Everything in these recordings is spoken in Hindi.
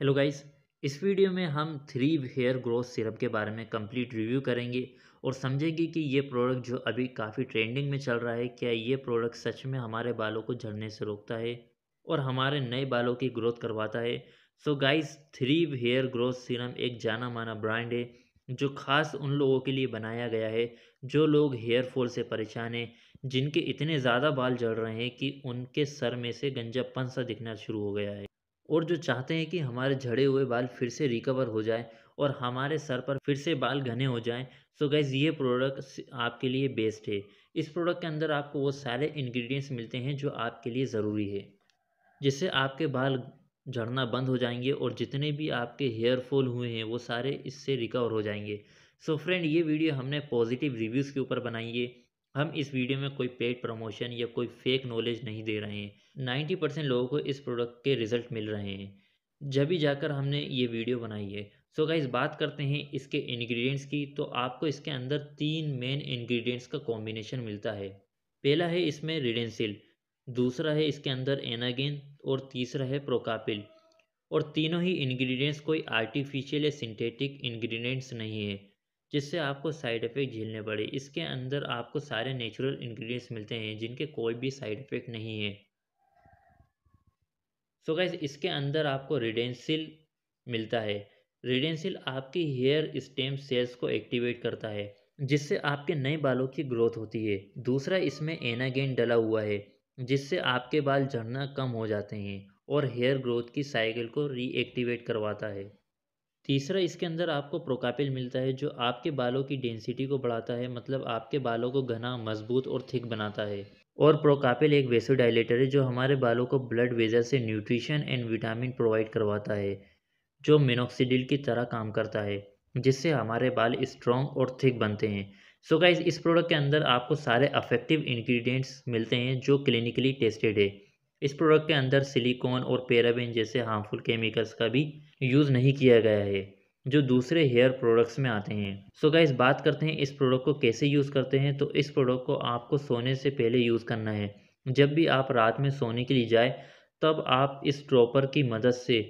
हेलो गाइस इस वीडियो में हम थ्री हेयर ग्रोथ सिरप के बारे में कंप्लीट रिव्यू करेंगे और समझेंगे कि ये प्रोडक्ट जो अभी काफ़ी ट्रेंडिंग में चल रहा है क्या ये प्रोडक्ट सच में हमारे बालों को झड़ने से रोकता है और हमारे नए बालों की ग्रोथ करवाता है so guys three hair growth serum एक जाना माना ब्रांड है जो खास उन लोगों के लिए बनाया गया है जो लोग हेयर फॉल से परेशान हैं जिनके इतने ज़्यादा बाल जड़ रहे हैं कि उनके सर में से गंजापन सा दिखना शुरू हो गया है और जो चाहते हैं कि हमारे झड़े हुए बाल फिर से रिकवर हो जाए और हमारे सर पर फिर से बाल घने हो जाएं सो गैज़ ये प्रोडक्ट आपके लिए बेस्ट है इस प्रोडक्ट के अंदर आपको वो सारे इंग्रेडिएंट्स मिलते हैं जो आपके लिए ज़रूरी है जिससे आपके बाल झड़ना बंद हो जाएंगे और जितने भी आपके हेयर फॉल हुए हैं वो सारे इससे रिकवर हो जाएंगे सो so फ्रेंड ये वीडियो हमने पॉजिटिव रिव्यूज़ के ऊपर बनाई है हम इस वीडियो में कोई पेड प्रमोशन या कोई फेक नॉलेज नहीं दे रहे हैं नाइन्टी परसेंट लोगों को इस प्रोडक्ट के रिजल्ट मिल रहे हैं जब भी जाकर हमने ये वीडियो बनाई है सो so गाइज बात करते हैं इसके इंग्रेडिएंट्स की तो आपको इसके अंदर तीन मेन इंग्रेडिएंट्स का कॉम्बिनेशन मिलता है पहला है इसमें रिडेंसिल दूसरा है इसके अंदर एनागेन और तीसरा है प्रोकापिल और तीनों ही इंग्रेडिएंट्स कोई आर्टिफिशियल या सिंथेटिक इंग्रेडिएंट्स नहीं है जिससे आपको साइड इफ़ेक्ट झेलने पड़े इसके अंदर आपको सारे नेचुरल इंग्रेडिएंट्स मिलते हैं जिनके कोई भी साइड इफ़ेक्ट नहीं है सो so गैस इसके अंदर आपको रिडेंसिल मिलता है रिडेंसिल आपकी हेयर स्टेम सेल्स को एक्टिवेट करता है जिससे आपके नए बालों की ग्रोथ होती है दूसरा इसमें एनागेन डला हुआ है जिससे आपके बाल झड़ना कम हो जाते हैं और हेयर ग्रोथ की साइकिल को रीएक्टिवेट करवाता है तीसरा इसके अंदर आपको प्रोकापिल मिलता है जो आपके बालों की डेंसिटी को बढ़ाता है मतलब आपके बालों को घना मजबूत और थिक बनाता है और प्रोकापिल एक वेसोडाइलेटर है जो हमारे बालों को ब्लड वेजर से न्यूट्रिशन एंड विटामिन प्रोवाइड करवाता है जो मिनोक्सीडिल की तरह काम करता है जिससे हमारे बाल स्ट्रॉन्ग और थिक बनते हैं सो so गाइज इस प्रोडक्ट के अंदर आपको सारे अफेक्टिव इन्ग्रीडियंट्स मिलते हैं जो क्लिनिकली टेस्टेड है इस प्रोडक्ट के अंदर सिलिकॉन और पेराबिन जैसे हार्मफुल केमिकल्स का भी यूज़ नहीं किया गया है जो दूसरे हेयर प्रोडक्ट्स में आते हैं सो गाइस बात करते हैं इस प्रोडक्ट को कैसे यूज़ करते हैं तो इस प्रोडक्ट को आपको सोने से पहले यूज़ करना है जब भी आप रात में सोने के लिए जाए तब आप इस ड्रॉपर की मदद से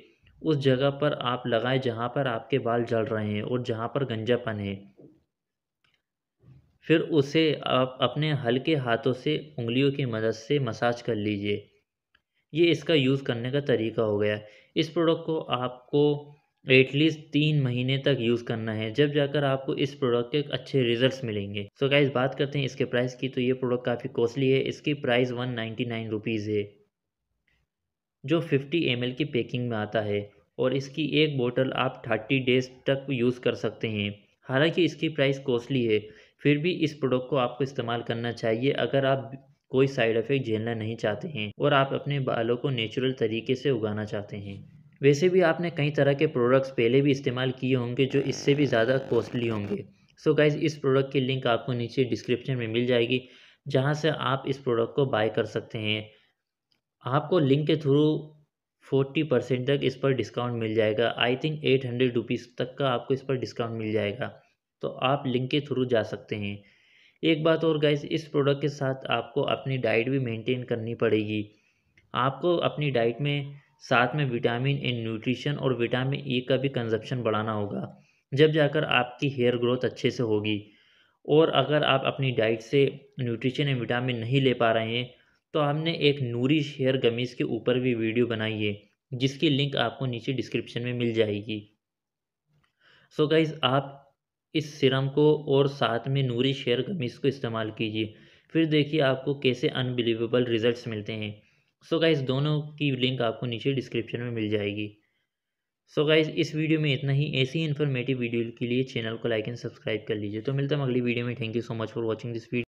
उस जगह पर आप लगाएं जहाँ पर आपके बाल जल रहे हैं और जहाँ पर गंजापन है फिर उसे आप अपने हल्के हाथों से उंगलियों की मदद से मसाज कर लीजिए ये इसका यूज़ करने का तरीका हो गया इस प्रोडक्ट को आपको एटलीस्ट तीन महीने तक यूज़ करना है जब जाकर आपको इस प्रोडक्ट के अच्छे रिजल्ट्स मिलेंगे सो so गाइज बात करते हैं इसके प्राइस की तो ये प्रोडक्ट काफ़ी कॉस्टली है इसकी price one ninety nine rupees है जो फिफ्टी एम की पैकिंग में आता है और इसकी एक बोतल आप थर्टी डेज तक यूज़ कर सकते हैं हालांकि इसकी प्राइस कॉस्टली है फिर भी इस प्रोडक्ट को आपको इस्तेमाल करना चाहिए अगर आप कोई साइड इफेक्ट झेलना नहीं चाहते हैं और आप अपने बालों को नेचुरल तरीके से उगाना चाहते हैं वैसे भी आपने कई तरह के प्रोडक्ट्स पहले भी इस्तेमाल किए होंगे जो इससे भी ज़्यादा कॉस्टली होंगे सो so गाइज़ इस प्रोडक्ट की लिंक आपको नीचे डिस्क्रिप्शन में मिल जाएगी जहाँ से आप इस प्रोडक्ट को बाय कर सकते हैं आपको लिंक के थ्रू फोर्टी परसेंट तक इस पर डिस्काउंट मिल जाएगा I think eight hundred rupees तक का आपको इस पर डिस्काउंट मिल जाएगा तो आप लिंक के थ्रू जा सकते हैं एक बात और गाइस इस प्रोडक्ट के साथ आपको अपनी डाइट भी मेंटेन करनी पड़ेगी आपको अपनी डाइट में साथ में विटामिन एंड न्यूट्रिशन और विटामिन ई e का भी कंजप्शन बढ़ाना होगा जब जाकर आपकी हेयर ग्रोथ अच्छे से होगी और अगर आप अपनी डाइट से न्यूट्रिशन एंड विटामिन नहीं ले पा रहे हैं तो हमने एक नूरिश हेयर गमीज़ के ऊपर भी वीडियो बनाई है जिसकी लिंक आपको नीचे डिस्क्रिप्शन में मिल जाएगी सो so गाइज़ आप इस सिरम को और साथ में नूरी शेयर गमीज़ को इस्तेमाल कीजिए फिर देखिए आपको कैसे अनबिलीवेबल रिजल्ट्स मिलते हैं सो गाइस दोनों की लिंक आपको नीचे डिस्क्रिप्शन में मिल जाएगी सो so गाइस इस वीडियो में इतना ही ऐसी इन्फॉर्मेटिव वीडियो के लिए चैनल को लाइक एंड सब्सक्राइब कर लीजिए तो मिलता हूँ अगली वीडियो में thank you so much for watching this video